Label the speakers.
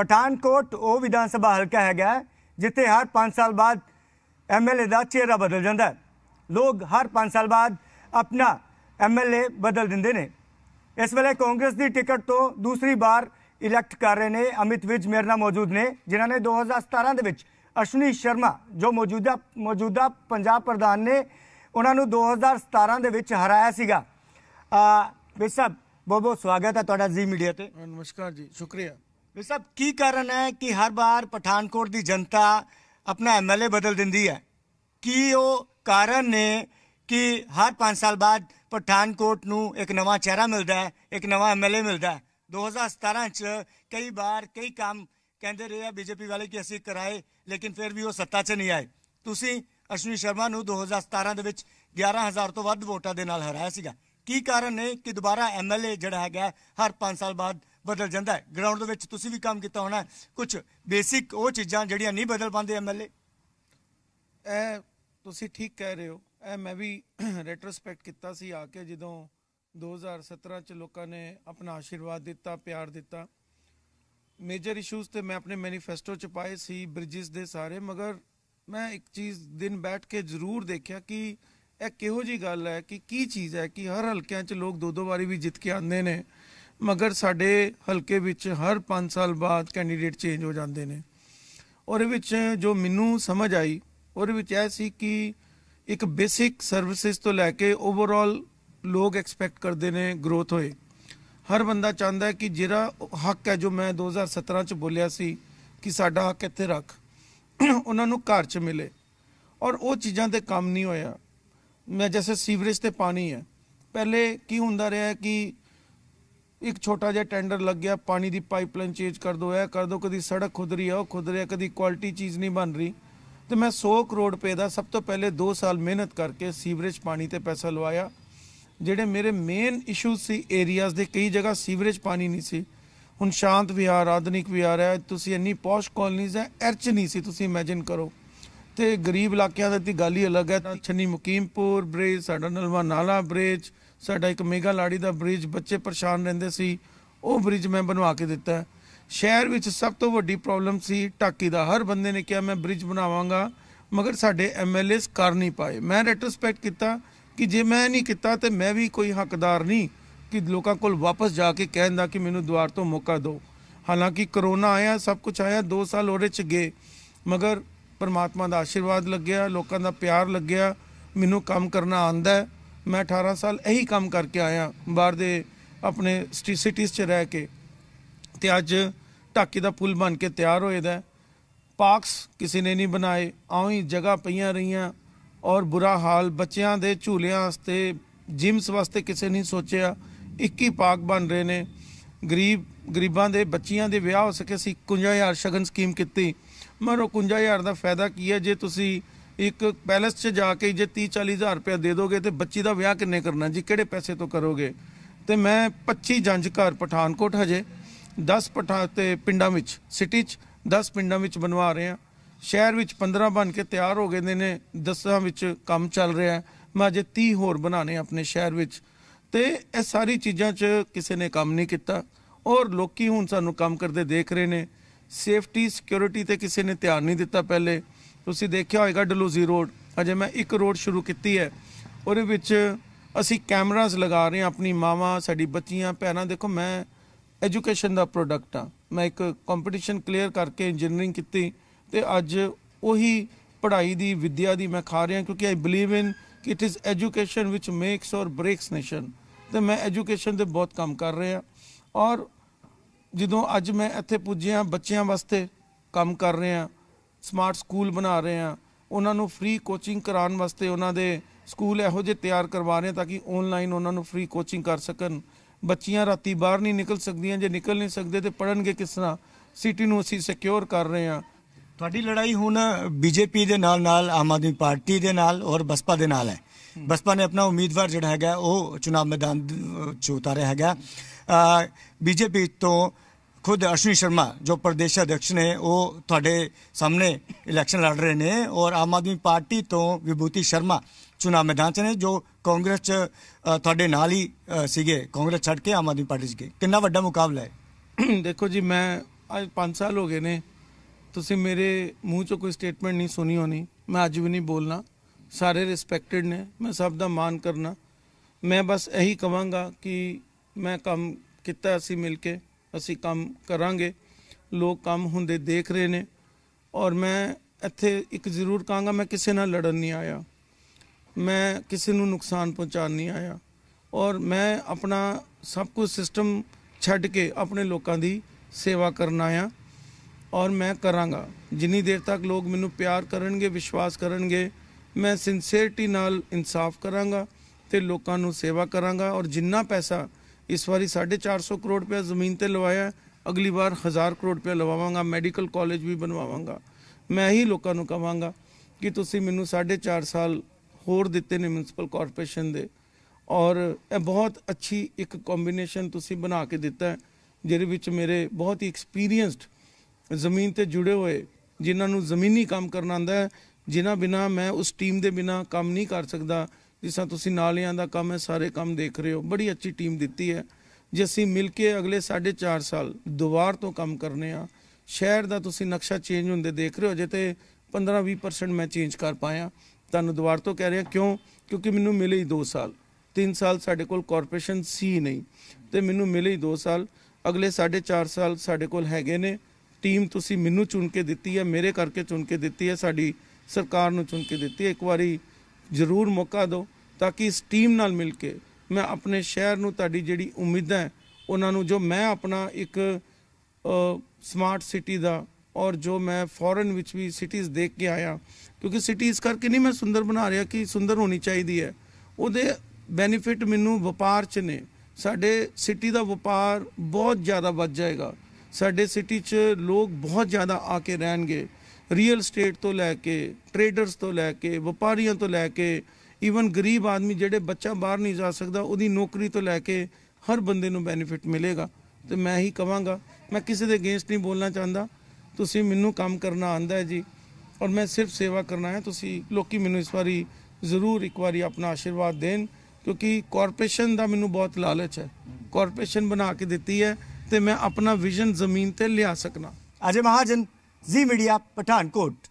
Speaker 1: ਪਠਾਨਕੋਟ ਉਹ ਵਿਧਾਨ ਸਭਾ ਹਲਕਾ ਹੈਗਾ ਜਿੱਥੇ ਹਰ 5 ਸਾਲ ਬਾਅਦ ਐਮਐਲਏ ਦਾ ਚਿਹਰਾ ਬਦਲ ਜਾਂਦਾ ਲੋਕ ਹਰ 5 ਸਾਲ ਬਾਅਦ ਆਪਣਾ ਐਮਐਲਏ ਬਦਲ ਦਿੰਦੇ ਨੇ ਇਸ ਵੇਲੇ ਕਾਂਗਰਸ ਦੀ ਟਿਕਟ ਤੋਂ ਦੂਸਰੀ ਵਾਰ ਇਲੈਕਟ ਕਰ ਰਹੇ ਨੇ ਅਮਿਤ ਵਿਜ ਮੇਰੇ ਨਾਲ ਮੌਜੂਦ ਨੇ ਜਿਨ੍ਹਾਂ ਨੇ 2017 ਦੇ ਵਿੱਚ ਅਸ਼ਵਨੀ ਸ਼ਰਮਾ ਜੋ ਮੌਜੂਦਾ ਮੌਜੂਦਾ ਪੰਜਾਬ ਪ੍ਰਧਾਨ ਨੇ ਉਹਨਾਂ ਨੂੰ 2017 ਦੇ ਵਿੱਚ ਹਰਾਇਆ ਸੀਗਾ ਆ ਬੇਸਬ ਬਹੁਤ ਬਹੁਤ ਸਵਾਗਤ ਹੈ ਤੁਹਾਡਾ ਜੀ ਮੀਡੀਆ ਤੇ
Speaker 2: ਨਮਸਕਾਰ ਜੀ ਸ਼ੁਕਰੀਆ
Speaker 1: ਵੀ ਸਭ ਕੀ ਕਾਰਨ ਹੈ ਕਿ ਹਰ ਵਾਰ ਪਠਾਨਕੋਟ ਦੀ ਜਨਤਾ ਆਪਣਾ ਐਮਐਲਏ ਬਦਲ ਦਿੰਦੀ ਹੈ ਕੀ ਉਹ ਕਾਰਨ ਨੇ ਕਿ ਹਰ 5 ਸਾਲ ਬਾਅਦ ਪਠਾਨਕੋਟ ਨੂੰ ਇੱਕ ਨਵਾਂ ਚਿਹਰਾ ਮਿਲਦਾ ਹੈ ਇੱਕ ਨਵਾਂ ਐਮਐਲਏ ਮਿਲਦਾ ਹੈ 2017 ਚ ਕਈ ਵਾਰ ਕਈ ਕੰਮ ਕਹਿੰਦੇ ਰਹੇ ਆ ਬੀਜੇਪੀ ਵਾਲੇ ਕਿ ਅਸੀਂ ਕਰਾਏ ਲੇਕਿਨ ਫਿਰ ਵੀ ਉਹ ਸੱਤਾ 'ਚ ਨਹੀਂ ਆਏ ਤੁਸੀਂ ਅਸ਼ਵਨੀ ਸ਼ਰਮਾ ਨੂੰ 2017 ਦੇ ਵਿੱਚ 11000 ਤੋਂ ਵੱਧ ਵੋਟਾਂ ਦੇ ਨਾਲ ਹਰਾਇਆ ਸੀਗਾ ਕੀ ਕਾਰਨ ਨੇ ਕਿ ਦੁਬਾਰਾ ਐਮਐਲਏ ਜਿਹੜਾ ਹੈਗਾ ਹਰ 5 ਸਾਲ ਬਾਅਦ ਬਦਲ ਜਾਂਦਾ ਹੈ ਗਰਾਊਂਡ ਦੇ ਵਿੱਚ ਤੁਸੀਂ ਵੀ ਕੰਮ ਕੀਤਾ ਹੋਣਾ ਕੁਝ ਬੇਸਿਕ ਉਹ ਚੀਜ਼ਾਂ ਜਿਹੜੀਆਂ ਨਹੀਂ ਬਦਲ ਪਾਉਂਦੇ ਐਮਐਲਏ
Speaker 2: ਇਹ ਤੁਸੀਂ ਠੀਕ ਕਹਿ ਰਹੇ ਹੋ ਇਹ ਮੈਂ ਵੀ ਰੈਟਰੋਸਪੈਕਟ ਕੀਤਾ ਸੀ ਆ ਕੇ ਜਦੋਂ 2017 ਚ ਲੋਕਾਂ ਨੇ ਆਪਣਾ ਆਸ਼ੀਰਵਾਦ ਦਿੱਤਾ ਪਿਆਰ ਦਿੱਤਾ ਮੇਜਰ ਇਸ਼ੂਜ਼ ਤੇ ਮੈਂ ਆਪਣੇ ਮੈਨੀਫੈਸਟੋ ਚ ਪਾਏ ਸੀ ਬ੍ਰਿਜਸ ਦੇ ਸਾਰੇ ਮਗਰ ਮੈਂ ਇੱਕ ਚੀਜ਼ ਦਿਨ ਬੈਠ ਕੇ ਜ਼ਰੂਰ ਦੇਖਿਆ ਕਿ ਇਹ ਕਿਹੋ ਜੀ ਗੱਲ ਹੈ ਕਿ ਕੀ ਚੀਜ਼ ਹੈ ਕਿ ਹਰ ਹਲਕਿਆਂ ਚ ਲੋਕ ਦੋ ਦੋ ਵਾਰੀ ਵੀ ਜਿੱਤ ਕੇ ਆਉਂਦੇ ਨੇ ਮਗਰ ਸਾਡੇ ਹਲਕੇ ਵਿੱਚ ਹਰ 5 ਸਾਲ ਬਾਅਦ ਕੈਂਡੀਡੇਟ ਚੇਂਜ ਹੋ ਜਾਂਦੇ ਨੇ ਔਰ ਵਿੱਚ ਜੋ ਮੈਨੂੰ ਸਮਝ ਆਈ ਉਹਦੇ ਵਿੱਚ ਇਹ ਸੀ ਕਿ ਇੱਕ ਬੇਸਿਕ ਸਰਵਿਸਿਸ ਤੋਂ ਲੈ ਕੇ ਓਵਰਆਲ ਲੋਕ ਐਕਸਪੈਕਟ ਕਰਦੇ ਨੇ ਗਰੋਥ ਹੋਏ ਹਰ ਬੰਦਾ ਚਾਹੁੰਦਾ ਹੈ ਕਿ ਜਿਹੜਾ ਹੱਕ ਹੈ ਜੋ ਮੈਂ 2017 ਚ ਬੋਲਿਆ ਸੀ ਕਿ ਸਾਡਾ ਹੱਕ ਇੱਥੇ ਰੱਖ ਉਹਨਾਂ ਨੂੰ ਘਰ ਚ ਮਿਲੇ ਔਰ ਉਹ ਚੀਜ਼ਾਂ ਤੇ ਕੰਮ ਨਹੀਂ ਹੋਇਆ ਮੈਂ ਜਿਵੇਂ ਸੀਵਰੇਜ ਤੇ ਪਾਣੀ ਹੈ ਪਹਿਲੇ ਕੀ ਹੁੰਦਾ ਰਿਹਾ ਕਿ ਇੱਕ ਛੋਟਾ ਜਿਹਾ ਟੈਂਡਰ ਲੱਗ ਗਿਆ ਪਾਣੀ ਦੀ ਪਾਈਪਲਾਈਨ ਚੇਂਜ ਕਰ ਦੋ ਐ ਕਰ ਦੋ ਕਦੀ ਸੜਕ ਖੁਦ ਰਹੀ ਆ ਉਹ ਖੁਦ ਕਦੀ ਕੁਆਲਿਟੀ ਚੀਜ਼ ਨਹੀਂ ਬਣ ਰਹੀ ਤੇ ਮੈਂ 100 ਕਰੋੜ ਰੁਪਏ ਦਾ ਸਭ ਤੋਂ ਪਹਿਲੇ 2 ਸਾਲ ਮਿਹਨਤ ਕਰਕੇ ਸੀਵਰੇਜ ਪਾਣੀ ਤੇ ਪੈਸਾ ਲਵਾਇਆ ਜਿਹੜੇ ਮੇਰੇ ਮੇਨ ਇਸ਼ੂ ਸੀ ਏਰੀਆਜ਼ ਦੇ ਕਈ ਜਗ੍ਹਾ ਸੀਵਰੇਜ ਪਾਣੀ ਨਹੀਂ ਸੀ ਹੁਣ ਸ਼ਾਂਤ ਵਿਹਾਰ ਆਧਨਿਕ ਵਿਹਾਰ ਹੈ ਤੁਸੀਂ ਇੰਨੀ ਪੌਸ਼ ਕਾਲਨੀਜ਼ ਹੈ ਐਰਚ ਨਹੀਂ ਸੀ ਤੁਸੀਂ ਇਮੇਜਿਨ ਕਰੋ ਤੇ ਗਰੀਬ ਇਲਾਕਿਆਂ ਦੀ ਗੱਲ ਹੀ ਅਲੱਗ ਹੈ ਛੰਨੀ ਮੁਕੀਮਪੁਰ ਬ੍ਰੇਜ ਸਾਡਾ ਨਲਵਾ ਨਾਲਾ ਬ੍ਰੇਜ ਸਾਡਾ ਇੱਕ ਮੇਗਾ ਲਾੜੀ ਦਾ ਬ੍ਰਿਜ ਬੱਚੇ ਪਰੇਸ਼ਾਨ ਰਹਿੰਦੇ ਸੀ ਉਹ ਬ੍ਰਿਜ ਮੈਂ ਬਣਵਾ ਕੇ ਦਿੱਤਾ ਸ਼ਹਿਰ ਵਿੱਚ ਸਭ ਤੋਂ ਵੱਡੀ ਪ੍ਰੋਬਲਮ ਸੀ ਟਾਕੀ ਦਾ ਹਰ ਬੰਦੇ ਨੇ ਕਿਹਾ ਮੈਂ ਬ੍ਰਿਜ ਬਣਾਵਾਂਗਾ ਮਗਰ ਸਾਡੇ ਐਮਐਲਏਸ ਕਰ ਨਹੀਂ ਪਾਏ ਮੈਂ ਰੈਟਰਸਪੈਕਟ ਕੀਤਾ ਕਿ ਜੇ ਮੈਂ ਨਹੀਂ ਕੀਤਾ ਤੇ ਮੈਂ ਵੀ ਕੋਈ ਹੱਕਦਾਰ ਨਹੀਂ ਕਿ ਲੋਕਾਂ ਕੋਲ ਵਾਪਸ ਜਾ ਕੇ ਕਹਿੰਦਾ ਕਿ ਮੈਨੂੰ ਦੁਆਰ ਤੋਂ ਮੌਕਾ ਦਿਓ ਹਾਲਾਂਕਿ ਕਰੋਨਾ ਆਇਆ ਸਭ ਕੁਝ ਆਇਆ 2 ਸਾਲ ਉਹਦੇ ਚ ਗਏ ਮਗਰ ਪਰਮਾਤਮਾ ਦਾ ਆਸ਼ੀਰਵਾਦ ਲੱਗਿਆ ਲੋਕਾਂ ਦਾ ਪਿਆਰ ਲੱਗਿਆ ਮੈਨੂੰ ਕੰਮ ਕਰਨਾ ਆਂਦਾ ਹੈ ਮੈਂ 18 ਸਾਲ ਇਹੀ ਕੰਮ ਕਰਕੇ ਆਇਆ ਬਾਹਰ ਦੇ ਆਪਣੇ ਸਿਟੀਜ਼ 'ਚ ਰਹਿ ਕੇ ਤੇ ਅੱਜ ਟਾਕੀ ਦਾ ਪੁਲ ਬਣ ਕੇ ਤਿਆਰ ਹੋਏਦਾ ਪਾਰਕਸ ਕਿਸੇ ਨੇ ਨਹੀਂ ਬਣਾਏ ਆਉਂ ਜਗ੍ਹਾ ਪਈਆਂ ਰਹੀਆਂ ਔਰ ਬੁਰਾ ਹਾਲ ਬੱਚਿਆਂ ਦੇ ਝੂਲਿਆਂ ਵਾਸਤੇ ਜਿਮਸ ਵਾਸਤੇ ਕਿਸੇ ਨਹੀਂ ਸੋਚਿਆ 21 ਪਾਰਕ ਬਣ ਰਹੇ ਨੇ ਗਰੀਬ ਗਰੀਬਾਂ ਦੇ ਬੱਚਿਆਂ ਦੇ ਵਿਆਹ ਹੋ ਸਕੇ ਸੀ 51000 ਸ਼ਗਨ ਸਕੀਮ ਕੀਤੀ ਮਰੋ 51000 ਦਾ ਫਾਇਦਾ ਕੀ ਹੈ ਜੇ ਤੁਸੀਂ ਇੱਕ ਪੈਲਸ 'ਚ ਜਾ ਕੇ ਜੇ 30 40000 ਰੁਪਏ ਦੇ ਦੋਗੇ ਤੇ ਬੱਚੀ ਦਾ ਵਿਆਹ ਕਿੰਨੇ ਕਰਨਾ ਜੀ ਕਿਹੜੇ ਪੈਸੇ ਤੋਂ ਕਰੋਗੇ ਤੇ ਮੈਂ 25 ਜੰਜ ਘਰ ਪਠਾਨਕੋਟ ਹਜੇ 10 ਪਠਾ ਤੇ ਪਿੰਡਾਂ ਵਿੱਚ ਸਿਟੀ 'ਚ 10 ਪਿੰਡਾਂ ਵਿੱਚ ਬਣਵਾ ਰਹੇ ਆ ਸ਼ਹਿਰ ਵਿੱਚ 15 ਬਣ ਕੇ ਤਿਆਰ ਹੋ ਗਏ ਨੇ ਦਸਾਂ ਵਿੱਚ ਕੰਮ ਚੱਲ ਰਿਹਾ ਮੈਂ ਅਜੇ 30 ਹੋਰ ਬਣਾਣੇ ਆਪਣੇ ਸ਼ਹਿਰ ਵਿੱਚ ਤੇ ਇਹ ਸਾਰੀ ਚੀਜ਼ਾਂ 'ਚ ਕਿਸੇ ਨੇ ਕੰਮ ਨਹੀਂ ਕੀਤਾ ਔਰ ਲੋਕੀ ਹੁਣ ਸਾਨੂੰ ਕੰਮ ਕਰਦੇ ਦੇਖ ਰਹੇ ਨੇ ਸੇਫਟੀ ਸਿਕਿਉਰਿਟੀ ਤੇ ਕਿਸੇ ਨੇ ਧਿਆਨ ਨਹੀਂ ਦਿੱਤਾ ਪਹਿਲੇ ਤੁਸੀਂ ਦੇਖਿਆ ਹੋਵੇਗਾ ਡਲੂਜ਼ੀ ਰੋਡ ਅਜੇ ਮੈਂ ਇੱਕ ਰੋਡ ਸ਼ੁਰੂ ਕੀਤੀ ਹੈ ਉਹਦੇ ਵਿੱਚ ਅਸੀਂ ਕੈਮਰਾਸ ਲਗਾ ਰਹੇ ਹਾਂ ਆਪਣੀ ਮਾਵਾ ਸਾਡੀ ਬੱਚੀਆਂ ਭੈਣਾਂ ਦੇਖੋ ਮੈਂ ਐਜੂਕੇਸ਼ਨ ਦਾ ਪ੍ਰੋਡਕਟ ਆ ਮੈਂ ਇੱਕ ਕੰਪੀਟੀਸ਼ਨ ਕਲੀਅਰ ਕਰਕੇ ਇੰਜੀਨੀਅਰਿੰਗ ਕੀਤੀ ਤੇ ਅੱਜ ਉਹੀ ਪੜ੍ਹਾਈ ਦੀ ਵਿੱਦਿਆ ਦੀ ਮੈਂ ਖਾ ਰਿਹਾ ਕਿਉਂਕਿ ਆਈ ਬਲੀਵ ਇਨ ਕਿ it is education which makes or breaks nation ਤੇ ਮੈਂ ਐਜੂਕੇਸ਼ਨ ਤੇ ਬਹੁਤ ਕੰਮ ਕਰ ਰਿਹਾ ਔਰ ਜਦੋਂ ਅੱਜ ਮੈਂ ਇੱਥੇ ਪੁੱਜਿਆ ਬੱਚਿਆਂ ਵਾਸਤੇ ਕੰਮ ਕਰ ਰਿਹਾ ਸਮਾਰਟ ਸਕੂਲ ਬਣਾ ਰਹੇ ਆ ਉਹਨਾਂ ਨੂੰ ਫ੍ਰੀ ਕੋਚਿੰਗ ਕਰਾਉਣ ਵਾਸਤੇ ਉਹਨਾਂ ਦੇ ਸਕੂਲ ਇਹੋ ਜਿਹੇ ਤਿਆਰ ਕਰਵਾ ਰਹੇ ਤਾਂ ਕਿ ਆਨਲਾਈਨ ਉਹਨਾਂ ਨੂੰ ਫ੍ਰੀ ਕੋਚਿੰਗ ਕਰ ਸਕਣ ਬੱਚੀਆਂ ਰਾਤੀ ਬਾਹਰ ਨਹੀਂ ਨਿਕਲ ਸਕਦੀਆਂ ਜੇ ਨਿਕਲ ਨਹੀਂ ਸਕਦੇ ਤੇ ਪੜਨਗੇ ਕਿਸ ਤਰ੍ਹਾਂ
Speaker 1: ਸਿਟੀ ਨੂੰ ਅਸੀਂ ਸਿਕਿਉਰ ਕਰ ਰਹੇ ਆ ਤੁਹਾਡੀ ਲੜਾਈ ਹੁਣ ਬੀਜੇਪੀ ਦੇ ਨਾਲ ਨਾਲ ਆਮ ਆਦਮੀ ਪਾਰਟੀ ਦੇ ਨਾਲ ਔਰ ਬਸਪਾ ਦੇ ਨਾਲ ਹੈ ਬਸਪਾ ਨੇ ਆਪਣਾ ਉਮੀਦਵਾਰ ਜਿਹੜਾ ਹੈਗਾ ਉਹ ਚੋਣ ਮੈਦਾਨ ਚ ਉਤਾਰਿਆ ਹੈਗਾ ਬੀਜੇਪੀ ਤੋਂ ਖੁਦ ਅਸ਼ਵਨੀ ਸ਼ਰਮਾ ਜੋ ਪ੍ਰਦੇਸ਼ ਅਧਿਕਸ਼ ਨੇ ਉਹ ਤੁਹਾਡੇ ਸਾਹਮਣੇ ਇਲੈਕਸ਼ਨ ਲੜ ਰਹੇ ਨੇ ਔਰ ਆਮ ਆਦਮੀ ਪਾਰਟੀ ਤੋਂ ਵਿਭੂਤੀ ਸ਼ਰਮਾ ਚੋਣ ਮੈਦਾਨ 'ਚ ਨੇ ਜੋ ਕਾਂਗਰਸ 'ਚ ਤੁਹਾਡੇ ਨਾਲ ਹੀ ਸੀਗੇ ਕਾਂਗਰਸ ਛੱਡ ਕੇ ਆਮ ਆਦਮੀ ਪਾਰਟੀ 'ਚ ਗਏ ਕਿੰਨਾ ਵੱਡਾ ਮੁਕਾਬਲਾ ਹੈ ਦੇਖੋ ਜੀ ਮੈਂ ਅੱਜ
Speaker 2: 5 ਸਾਲ ਹੋ ਗਏ ਨੇ ਤੁਸੀਂ ਮੇਰੇ ਮੂੰਹ 'ਚੋਂ ਕੋਈ ਸਟੇਟਮੈਂਟ ਨਹੀਂ ਸੁਣੀ ਹੋਣੀ ਮੈਂ ਅੱਜ ਵੀ ਨਹੀਂ ਬੋਲਣਾ ਸਾਰੇ ਰਿਸਪੈਕਟਡ ਨੇ ਮੈਂ ਸਭ ਦਾ ਮਾਨ ਕਰਨਾ ਮੈਂ ਬਸ ਇਹੀ ਕਵਾਂਗਾ ਕਿ ਮੈਂ ਕੰਮ ਕੀਤਾ ਅਸੀਂ ਮਿਲ ਕੇ ਅਸੀਂ ਕੰਮ ਕਰਾਂਗੇ ਲੋਕ ਕੰਮ ਹੁੰਦੇ ਦੇਖ ਰਹੇ ਨੇ ਔਰ ਮੈਂ ਇੱਥੇ ਇੱਕ ਜ਼ਰੂਰ ਕਹਾਂਗਾ ਮੈਂ ਕਿਸੇ ਨਾਲ ਲੜਨ ਨਹੀਂ ਆਇਆ ਮੈਂ ਕਿਸੇ ਨੂੰ ਨੁਕਸਾਨ ਪਹੁੰਚਾਉਣ ਨਹੀਂ ਆਇਆ ਔਰ ਮੈਂ ਆਪਣਾ ਸਭ ਕੁਝ ਸਿਸਟਮ ਛੱਡ ਕੇ ਆਪਣੇ ਲੋਕਾਂ ਦੀ ਸੇਵਾ ਕਰਨ ਆਇਆ ਔਰ ਮੈਂ ਕਰਾਂਗਾ ਜਿੰਨੀ ਦੇਰ ਤੱਕ ਲੋਕ ਮੈਨੂੰ ਪਿਆਰ ਕਰਨਗੇ ਵਿਸ਼ਵਾਸ ਕਰਨਗੇ ਮੈਂ ਸਿੰਸੀਅਰਟੀ ਨਾਲ ਇਨਸਾਫ ਕਰਾਂਗਾ ਤੇ ਲੋਕਾਂ ਨੂੰ ਸੇਵਾ ਕਰਾਂਗਾ ਔਰ ਜਿੰਨਾ ਪੈਸਾ ਇਸ ਵਾਰੀ 450 ਕਰੋੜ ਰੁਪਏ ਜ਼ਮੀਨ ਤੇ ਲਵਾਇਆ ਅਗਲੀ ਵਾਰ 1000 ਕਰੋੜ ਰੁਪਏ ਲਵਾਵਾਂਗਾ ਮੈਡੀਕਲ ਕਾਲਜ ਵੀ ਬਣਵਾਵਾਂਗਾ ਮੈਂ ਹੀ ਲੋਕਾਂ ਨੂੰ ਕਹਾਂਗਾ ਕਿ ਤੁਸੀਂ ਮੈਨੂੰ 4.5 ਸਾਲ ਹੋਰ ਦਿੱਤੇ ਨੇ ਮਿਊਨਿਸਪਲ ਕਾਰਪੋਰੇਸ਼ਨ ਦੇ ਔਰ ਇਹ ਬਹੁਤ ਅੱਛੀ ਇੱਕ ਕੰਬੀਨੇਸ਼ਨ ਤੁਸੀਂ ਬਣਾ ਕੇ ਦਿੱਤਾ ਜਿਹਦੇ ਵਿੱਚ ਮੇਰੇ ਬਹੁਤ ਹੀ ਐਕਸਪੀਰੀਅੰਸਡ ਜ਼ਮੀਨ ਤੇ ਜੁੜੇ ਹੋਏ ਜਿਨ੍ਹਾਂ ਨੂੰ ਜ਼ਮੀਨੀ ਕੰਮ ਕਰਨਾ ਆਂਦਾ ਹੈ ਜਿਨ੍ਹਾਂ ਬਿਨਾ ਮੈਂ ਉਸ ਟੀਮ ਦੇ ਬਿਨਾ ਕੰਮ ਨਹੀਂ ਕਰ ਸਕਦਾ ਜਿਸਾਂ ਤੁਸੀਂ ਨਾਲਿਆਂ ਦਾ ਕੰਮ ਹੈ ਸਾਰੇ ਕੰਮ ਦੇਖ ਰਹੇ ਹੋ ਬੜੀ ਅੱਛੀ ਟੀਮ ਦਿੱਤੀ ਹੈ ਜੇ ਅਸੀਂ ਮਿਲ ਕੇ ਅਗਲੇ 4.5 ਸਾਲ ਦੁਬਾਰ ਤੋਂ ਕੰਮ ਕਰਨੇ ਆ ਸ਼ਹਿਰ ਦਾ ਤੁਸੀਂ ਨਕਸ਼ਾ ਚੇਂਜ ਹੁੰਦੇ ਦੇਖ ਰਹੇ ਹੋ ਜੇ ਤੇ 15-20% ਮੈਂ ਚੇਂਜ ਕਰ ਪਾਇਆ ਤੁਹਾਨੂੰ ਦੁਬਾਰ ਤੋਂ ਕਹਿ ਰਿਹਾ ਕਿਉਂ ਕਿਉਂਕਿ ਮੈਨੂੰ ਮਿਲੇ ਹੀ 2 ਸਾਲ 3 ਸਾਲ ਸਾਡੇ ਕੋਲ ਕਾਰਪੋਰੇਸ਼ਨ ਸੀ ਨਹੀਂ ਤੇ ਮੈਨੂੰ ਮਿਲੇ ਹੀ 2 ਸਾਲ ਅਗਲੇ 4.5 ਸਾਲ ਸਾਡੇ ਕੋਲ ਹੈਗੇ ਨੇ ਟੀਮ ਤੁਸੀਂ ਮੈਨੂੰ ਚੁਣ ਕੇ ਦਿੱਤੀ ਹੈ ਮੇਰੇ ਕਰਕੇ ਚੁਣ ਕੇ ਦਿੱਤੀ ਹੈ ਸਾਡੀ ਸਰਕਾਰ ਨੂੰ ਚੁਣ ਕੇ ਦਿੱਤੀ ਹੈ ਇੱਕ ਵਾਰੀ ਜ਼ਰੂਰ ਮੌਕਾ ਦਿਓ ਤਾਂ ਕਿ ਇਸ ਟੀਮ ਨਾਲ ਮਿਲ ਕੇ ਮੈਂ ਆਪਣੇ ਸ਼ਹਿਰ ਨੂੰ ਤੁਹਾਡੀ ਜਿਹੜੀ ਉਮੀਦਾਂ ਉਹਨਾਂ ਨੂੰ ਜੋ ਮੈਂ ਆਪਣਾ ਇੱਕ ਸਮਾਰਟ ਸਿਟੀ ਦਾ ਔਰ ਜੋ ਮੈਂ ਫੋਰਨ ਵਿੱਚ ਵੀ ਸਿਟੀਜ਼ ਦੇਖ ਕੇ ਆਇਆ ਕਿਉਂਕਿ ਸਿਟੀਜ਼ ਕਰਕੇ ਨਹੀਂ ਮੈਂ ਸੁੰਦਰ ਬਣਾ ਰਿਹਾ ਕਿ ਸੁੰਦਰ ਹੋਣੀ ਚਾਹੀਦੀ ਹੈ ਉਹਦੇ ਬੈਨੀਫਿਟ ਮੈਨੂੰ ਵਪਾਰ 'ਚ ਨੇ ਸਾਡੇ ਸਿਟੀ ਦਾ ਵਪਾਰ ਬਹੁਤ ਜ਼ਿਆਦਾ ਵੱਧ ਜਾਏਗਾ ਸਾਡੇ ਸਿਟੀ 'ਚ ਲੋਕ ਬਹੁਤ ਜ਼ਿਆਦਾ ਆ ਕੇ ਰਹਿਣਗੇ ਰੀਅਲ ਸਟੇਟ ਤੋਂ ਲੈ ਕੇ ਟਰੇਡਰਸ ਤੋਂ ਲੈ ਕੇ ਵਪਾਰੀਆਂ ਤੋਂ ਲੈ ਕੇ ਈਵਨ ਗਰੀਬ ਆਦਮੀ ਜਿਹੜੇ ਬੱਚਾ ਬਾਹਰ ਨਹੀਂ ਜਾ ਸਕਦਾ ਉਹਦੀ ਨੌਕਰੀ ਤੋਂ ਲੈ ਕੇ ਹਰ ਬੰਦੇ ਨੂੰ ਬੈਨੀਫਿਟ ਮਿਲੇਗਾ ਤੇ ਮੈਂ ਹੀ ਕਵਾਂਗਾ ਮੈਂ ਕਿਸੇ ਦੇ ਅਗੇਂਸਟ ਨਹੀਂ ਬੋਲਣਾ ਚਾਹੁੰਦਾ ਤੁਸੀਂ ਮੈਨੂੰ ਕੰਮ ਕਰਨਾ ਆਂਦਾ ਹੈ ਜੀ ਔਰ ਮੈਂ ਸਿਰਫ ਸੇਵਾ ਕਰਨਾ ਹੈ ਤੁਸੀਂ ਲੋਕੀ ਮੈਨੂੰ ਇਸ ਵਾਰੀ ਜ਼ਰੂਰ ਇੱਕ ਵਾਰੀ ਆਪਣਾ ਆਸ਼ੀਰਵਾਦ ਦੇਣ ਕਿਉਂਕਿ ਕਾਰਪੋਰੇਸ਼ਨ ਦਾ ਮੈਨੂੰ ਬਹੁਤ ਲਾਲਚ ਹੈ ਕਾਰਪੋਰੇਸ਼ਨ ਬਣਾ ਕੇ ਦਿੱਤੀ ਹੈ ਤੇ ਮੈਂ ਆਪਣਾ ਵਿਜ਼ਨ ਜ਼ਮੀਨ ਤੇ ਲਿਆ ਸਕਣਾ ਅਜੇ ਮਹਾਜਨ ਜ਼ੀ ਮੀਡੀਆ ਪਠਾਨਕੋਟ